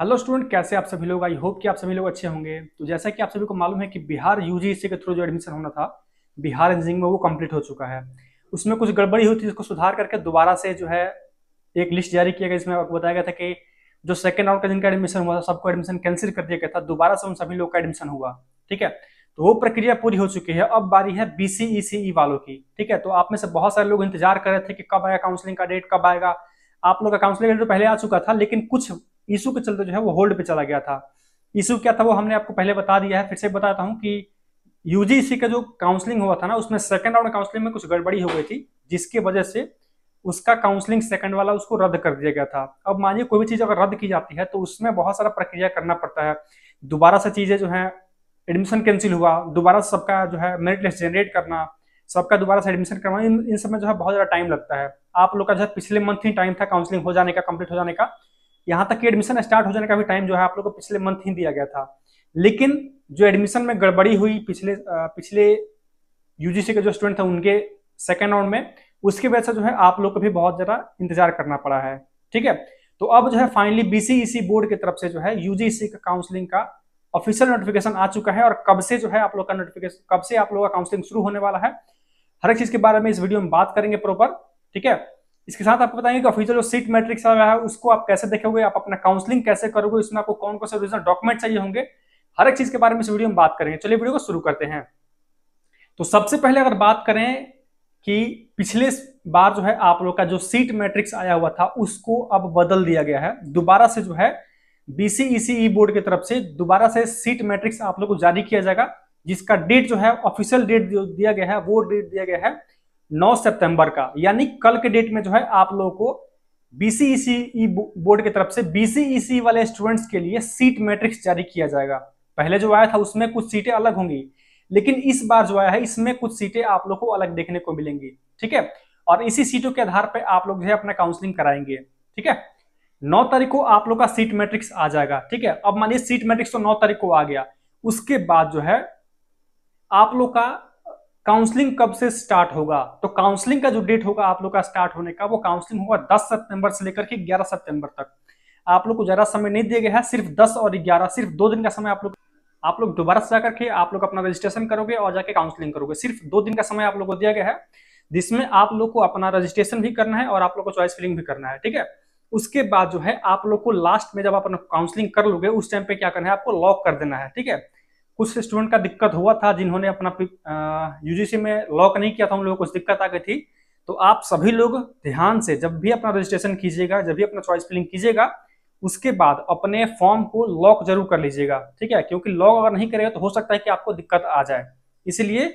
hello student कैसे आप सभी लोग आई होप कि आप सभी लोग अच्छे होंगे तो जैसा कि आप सभी को मालूम है कि बिहार यूजीसी e के थ्रू जो एडमिशन होना था बिहार इंजीनियरिंग में वो कंप्लीट हो चुका है उसमें कुछ गड़बड़ी हुई थी जिसको सुधार करके दोबारा से जो है एक लिस्ट जारी किया गया जिसमें आपको बताया गया था कि जो सेकेंड राउंड का जिनका एडमिशन हुआ था सबको एडमिशन कैंसिल कर दिया गया था दोबारा से उन सभी लोग का एडमिशन हुआ ठीक है तो वो प्रक्रिया पूरी हो चुकी है अब बारी है बीसीईसीई e e वालों की ठीक है तो आप में से बहुत सारे लोग इंतजार कर रहे थे कि कब आएगा काउंसलिंग का डेट कब आएगा आप लोग का काउंसलिंग का डेट तो पहले आ चुका था लेकिन कुछ इशू के चलते जो है वो होल्ड पे चला गया था इशू क्या था वो हमने आपको पहले बता दिया है फिर से बताता हूँ कि यूजीसी का जो काउंसलिंग हुआ था ना उसमें सेकंड राउंड काउंसलिंग में कुछ गड़बड़ी हो गई थी जिसकी वजह से उसका काउंसलिंग सेकंड वाला उसको रद्द कर दिया गया था अब मानिए कोई भी चीज़ अगर रद्द की जाती है तो उसमें बहुत सारा प्रक्रिया करना पड़ता है दोबारा से चीज़ें जो है एडमिशन कैंसिल हुआ दोबारा सबका जो है मेरिट लिस्ट जनरेट करना सबका दोबारा से एडमिशन करवाना इन, इन सब में जो है बहुत ज़्यादा टाइम लगता है आप लोग का जो है पिछले मंथ ही टाइम था काउंसलिंग हो जाने का कंप्लीट हो जाने का यहाँ तक कि एडमिशन स्टार्ट हो जाने का भी टाइम जो है आप लोग को पिछले मंथ ही दिया गया था लेकिन जो एडमिशन में गड़बड़ी हुई पिछले पिछले यूजीसी के जो स्टूडेंट थे उनके सेकेंड राउंड में उसकी वजह से जो है आप लोग को भी बहुत ज़्यादा इंतजार करना पड़ा है ठीक है तो अब जो है फाइनली बीसीईसी बोर्ड की तरफ से जो है यूजीसी का काउंसलिंग का ऑफिशियल नोटिफिकेशन आ चुका है और कब से जो है आप लोग का नोटिफिकेशन कब से आप लोग का काउंसलिंग शुरू होने वाला है हर एक चीज के बारे में इस वीडियो में बात करेंगे प्रॉपर ठीक है इसके साथ आपको बताएंगे कि ऑफिशियल जो सीट मैट्रिक्स है उसको आप कैसे देखोगे आप अपना काउंसलिंग कैसे करोगे इसमें आपको कौन कौन से ओरिजिनल डॉक्यूमेंट चाहिए होंगे हर एक चीज के बारे में इस वीडियो में बात करेंगे चलिए वीडियो को शुरू करते हैं तो सबसे पहले अगर बात करें कि पिछले बार जो है आप लोग का जो सीट मैट्रिक्स आया हुआ था उसको अब बदल दिया गया है दोबारा से जो है बीसीईसीई बोर्ड e e की तरफ से दोबारा से सीट मैट्रिक्स आप लोग को जारी किया जाएगा जिसका डेट जो है ऑफिशियल डेट दिया गया है वो डेट दिया गया है 9 सितंबर का यानी कल के डेट में जो है आप लोगों को बीसीई बोर्ड e e की तरफ से बीसीईसी e वाले स्टूडेंट्स के लिए सीट मैट्रिक्स जारी किया जाएगा पहले जो आया था उसमें कुछ सीटें अलग होंगी लेकिन इस बार जो आया है इसमें कुछ सीटें आप लोग को अलग देखने को मिलेंगी ठीक है और इसी सीटों के आधार पर आप लोग जो है अपना काउंसलिंग कराएंगे ठीक है नौ तारीख को आप लोग का सीट मैट्रिक्स आ जाएगा ठीक है अब मानिए सीट मैट्रिक्स तो नौ तारीख को आ गया उसके बाद जो है आप लोग का काउंसलिंग कब से स्टार्ट होगा तो काउंसलिंग का जो डेट होगा आप लोग का स्टार्ट होने का वो काउंसलिंग होगा 10 सितंबर से लेकर के 11 सितंबर तक आप लोग को ज़्यादा समय नहीं दिया गया है सिर्फ 10 और 11 सिर्फ दो दिन का समय आप लोग आप लोग दोबारा से जाकर के आप लोग अपना रजिस्ट्रेशन करोगे और जाके काउंसलिंग करोगे सिर्फ दो दिन का समय आप लोग को दिया गया है जिसमें आप लोग को अपना रजिस्ट्रेशन भी करना है और आप लोग को चॉइस फिलिंग भी करना है ठीक है उसके बाद जो है आप लोग को लास्ट में जब आप अपना काउंसलिंग कर लोगे उस टाइम पे क्या करना है आपको लॉक कर देना है ठीक है कुछ स्टूडेंट का दिक्कत हुआ था जिन्होंने अपना यूजीसी में लॉक नहीं किया था उन लोगों को कुछ दिक्कत आ गई थी तो आप सभी लोग ध्यान से जब भी अपना रजिस्ट्रेशन कीजिएगा जब भी अपना चॉइस फिलिंग कीजिएगा उसके बाद अपने फॉर्म को लॉक जरूर कर लीजिएगा ठीक है क्योंकि लॉक अगर नहीं करेगा तो हो सकता है कि आपको दिक्कत आ जाए इसलिए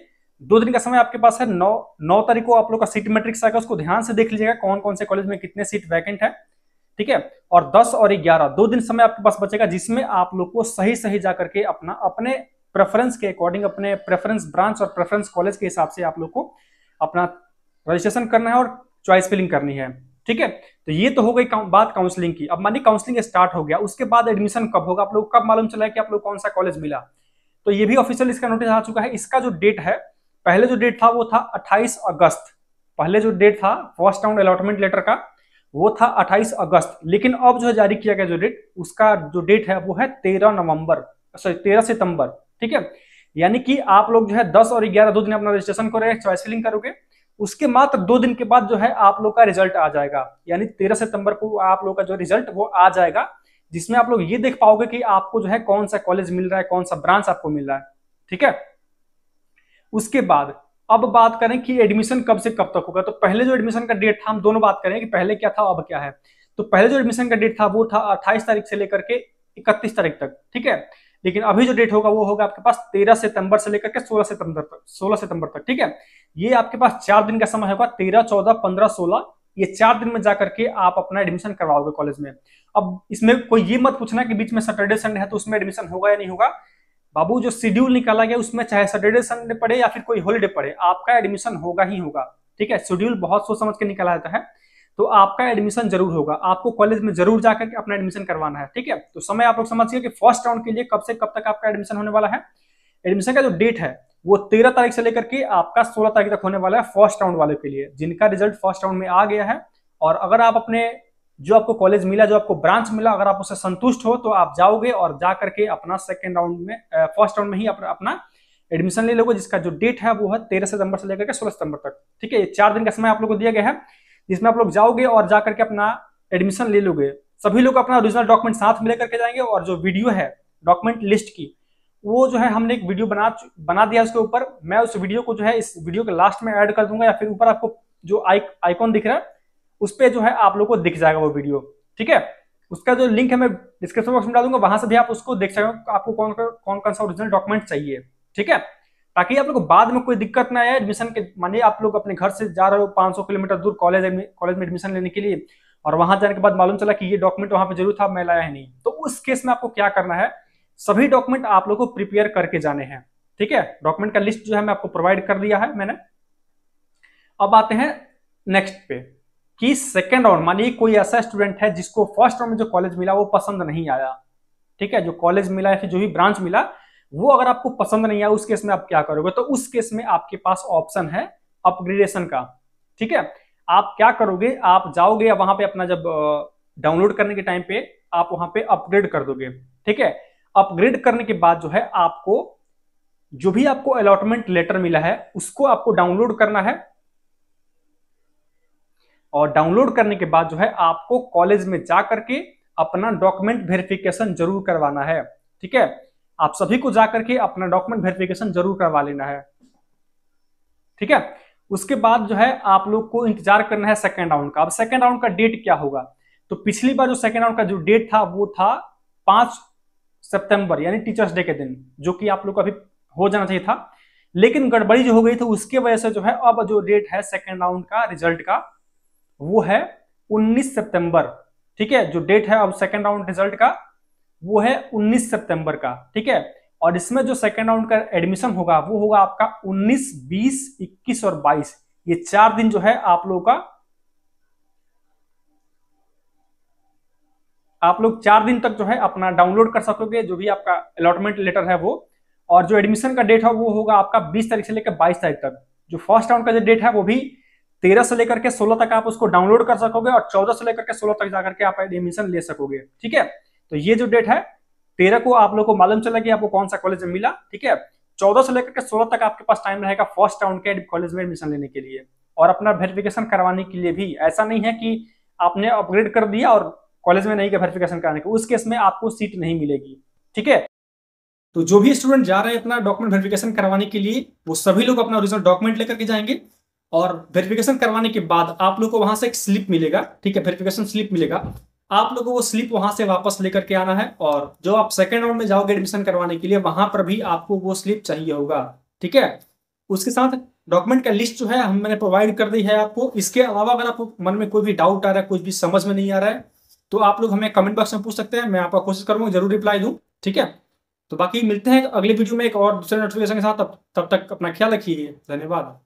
दो दिन का समय आपके पास है नौ नौ तारीख को आप लोग का सीट मेट्रिक्स आएगा उसको ध्यान से देख लीजिएगा कौन कौन से कॉलेज में कितने सीट वैकेंट है ठीक है और 10 और 11 दो दिन समय आपके पास बचेगा जिसमें आप लोग को सही सही जा करके अपना अपने प्रेफरेंस के अकॉर्डिंग अपने प्रेफरेंस ब्रांच और प्रेफरेंस कॉलेज के हिसाब से आप लोग को अपना रजिस्ट्रेशन करना है और चॉइस फिलिंग करनी है ठीक है तो ये तो हो गई बात काउंसलिंग की अब मानिए काउंसलिंग स्टार्ट हो गया उसके बाद एडमिशन कब होगा आप लोग कब मालूम चला है कि आप लोग कौन सा कॉलेज मिला तो ये भी ऑफिशियल इसका नोटिस आ चुका है इसका जो डेट है पहले जो डेट था वो था 28 अगस्त पहले जो डेट था फर्स्ट राउंड अलॉटमेंट लेटर का वो था 28 अगस्त लेकिन अब जो है जारी किया गया जो डेट उसका जो डेट है वो है 13 नवंबर सॉरी 13 सितंबर ठीक है यानी कि आप लोग जो है 10 और 11 दो दिन अपना रजिस्ट्रेशन करें चॉइस फिलिंग करोगे उसके मात्र दो दिन के बाद जो है आप लोग का रिजल्ट आ जाएगा यानी 13 सितंबर को आप लोग का जो रिजल्ट वो आ जाएगा जिसमें आप लोग ये देख पाओगे कि आपको जो है कौन सा कॉलेज मिल रहा है कौन सा ब्रांच आपको मिल रहा है ठीक है उसके बाद अब बात करें कि एडमिशन कब से कब तक होगा तो पहले जो एडमिशन का डेट था हम दोनों बात करें कि पहले क्या था अब क्या है तो पहले जो एडमिशन का डेट था वो था अट्ठाईस तारीख से लेकर के इकतीस तारीख तक ठीक है लेकिन अभी जो डेट होगा वो होगा आपके पास तेरह सितंबर से लेकर के सोलह सितंबर तक सोलह सितंबर तक ठीक है ये आपके पास चार दिन का समय होगा तेरह चौदह पंद्रह सोलह ये चार दिन में जाकर के आप अपना एडमिशन करवाओगे कॉलेज में अब इसमें कोई ये मत पूछना कि बीच में सैटरडे संडे है तो उसमें एडमिशन होगा या नहीं होगा बाबू जो शेड्यूल निकाला गया उसमें चाहे सैटरडे संडे पड़े या फिर कोई हॉलीडे पड़े आपका एडमिशन होगा ही होगा ठीक है शेड्यूल बहुत सोच समझ के निकाला जाता है तो आपका एडमिशन जरूर होगा आपको कॉलेज में जरूर जाकर के अपना एडमिशन करवाना है ठीक है तो समय आप लोग समझिए कि फर्स्ट राउंड के लिए कब से कब तक आपका एडमिशन होने वाला है एडमिशन का जो डेट है वो तेरह तारीख से लेकर के आपका सोलह तारीख तक होने वाला है फर्स्ट राउंड वाले के लिए जिनका रिजल्ट फर्स्ट राउंड में आ गया है और अगर आप अपने जो आपको कॉलेज मिला जो आपको ब्रांच मिला अगर आप उससे संतुष्ट हो तो आप जाओगे और जा करके अपना सेकेंड राउंड में फर्स्ट राउंड में ही अपना, अपना एडमिशन ले लोगे जिसका जो डेट है वो है तेरह सितंबर से लेकर के सोलह सितंबर तक ठीक है ये चार दिन का समय आप लोग को दिया गया है जिसमें आप लोग जाओगे और जाकर के अपना एडमिशन ले लोगे सभी लोग अपना ओरिजिनल डॉक्यूमेंट साथ में लेकर के जाएंगे और जो वीडियो है डॉक्यूमेंट लिस्ट की वो जो है हमने एक वीडियो बना बना दिया उसके ऊपर मैं उस वीडियो को जो है इस वीडियो के लास्ट में ऐड कर दूंगा या फिर ऊपर आपको जो आइकॉन दिख रहा है उस पर जो है आप लोग को दिख जाएगा वो वीडियो ठीक है उसका जो लिंक है मैं डिस्क्रिप्शन बॉक्स में दूंगा वहां से भी आप उसको देख सकते हो आपको कौन कौन कौन सा ओरिजिनल डॉक्यूमेंट चाहिए ठीक है ताकि आप लोग को बाद में कोई दिक्कत ना आए एडमिशन के मानिए आप लोग अपने घर से जा रहे हो 500 किलोमीटर दूर कॉलेज कॉलेज में एडमिशन लेने के लिए और वहां जाने के बाद मालूम चला कि ये डॉक्यूमेंट वहां पर जरूर था मैं लाया है नहीं तो उस केस में आपको क्या करना है सभी डॉक्यूमेंट आप लोग को प्रिपेयर करके जाने हैं ठीक है डॉक्यूमेंट का लिस्ट जो है मैं आपको प्रोवाइड कर दिया है मैंने अब आते हैं नेक्स्ट पे कि सेकेंड राउंड मानिए कोई ऐसा स्टूडेंट है जिसको फर्स्ट राउंड में जो कॉलेज मिला वो पसंद नहीं आया ठीक है जो कॉलेज मिला या फिर जो भी ब्रांच मिला वो अगर आपको पसंद नहीं आया उस केस में आप क्या करोगे तो उस केस में आपके पास ऑप्शन है अपग्रेडेशन का ठीक है आप क्या करोगे आप जाओगे वहां पे अपना जब डाउनलोड करने के टाइम पे आप वहां पे अपग्रेड कर दोगे ठीक है अपग्रेड करने के बाद जो है आपको जो भी आपको अलॉटमेंट लेटर मिला है उसको आपको डाउनलोड करना है और डाउनलोड करने के बाद जो है आपको कॉलेज में जा करके अपना डॉक्यूमेंट वेरिफिकेशन जरूर करवाना है ठीक है आप सभी को जाकर के अपना डॉक्यूमेंट वेरिफिकेशन जरूर करवा लेना है ठीक है उसके बाद जो है आप लोग को इंतजार करना है सेकेंड राउंड का अब सेकेंड राउंड का डेट क्या होगा तो पिछली बार जो सेकेंड राउंड का जो डेट था वो था पांच सितंबर यानी टीचर्स डे के दिन जो कि आप लोग अभी हो जाना चाहिए था लेकिन गड़बड़ी जो हो गई थी उसके वजह से जो है अब जो डेट है सेकेंड राउंड का रिजल्ट का वो है 19 सितंबर ठीक है जो डेट है अब सेकेंड राउंड रिजल्ट का वो है 19 सितंबर का ठीक है और इसमें जो सेकेंड राउंड का एडमिशन होगा वो होगा आपका 19, 20, 21 और 22 ये चार दिन जो है आप लोगों का आप लोग चार दिन तक जो है अपना डाउनलोड कर सकोगे जो भी आपका अलॉटमेंट लेटर है वो और जो एडमिशन का डेट है वो होगा आपका 20 तारीख से लेकर 22 तारीख तक जो फर्स्ट राउंड का जो डेट है वो भी तेरह से लेकर के सोलह तक आप उसको डाउनलोड कर सकोगे और चौदह से लेकर के सोलह तक जाकर के आप एडमिशन ले सकोगे ठीक है तो ये जो डेट है तेरह को आप लोग को मालूम चला कि आपको कौन सा कॉलेज मिला ठीक है चौदह से लेकर के सोलह तक आपके पास टाइम रहेगा फर्स्ट राउंड के कॉलेज में एडमिशन लेने के लिए और अपना वेरिफिकेशन करवाने के लिए भी ऐसा नहीं है कि आपने अपग्रेड कर दिया और कॉलेज में नहीं गया वेरिफिकेशन कराने के उस केस में आपको सीट नहीं मिलेगी ठीक है तो जो भी स्टूडेंट जा रहे हैं अपना डॉक्यूमेंट वेरिफिकेशन करवाने के लिए वो सभी लोग अपना ओरिजिनल डॉक्यूमेंट लेकर के जाएंगे और वेरिफिकेशन करवाने के बाद आप लोग को वहां से एक स्लिप मिलेगा ठीक है वेरिफिकेशन स्लिप मिलेगा आप लोग को वो स्लिप वहां से वापस लेकर के आना है और जो आप सेकेंड राउंड में जाओगे एडमिशन करवाने के लिए वहां पर भी आपको वो स्लिप चाहिए होगा ठीक है उसके साथ डॉक्यूमेंट का लिस्ट जो है हम मैंने प्रोवाइड कर दी है आपको इसके अलावा अगर आपको मन में कोई भी डाउट आ रहा है कुछ भी समझ में नहीं आ रहा है तो आप लोग हमें कमेंट बॉक्स में पूछ सकते हैं मैं आपका कोशिश करूंगा जरूर रिप्लाई दूँ ठीक है तो बाकी मिलते हैं अगले वीडियो में एक और दूसरे नोटिफिकेशन के साथ तब तक अपना ख्याल रखिए धन्यवाद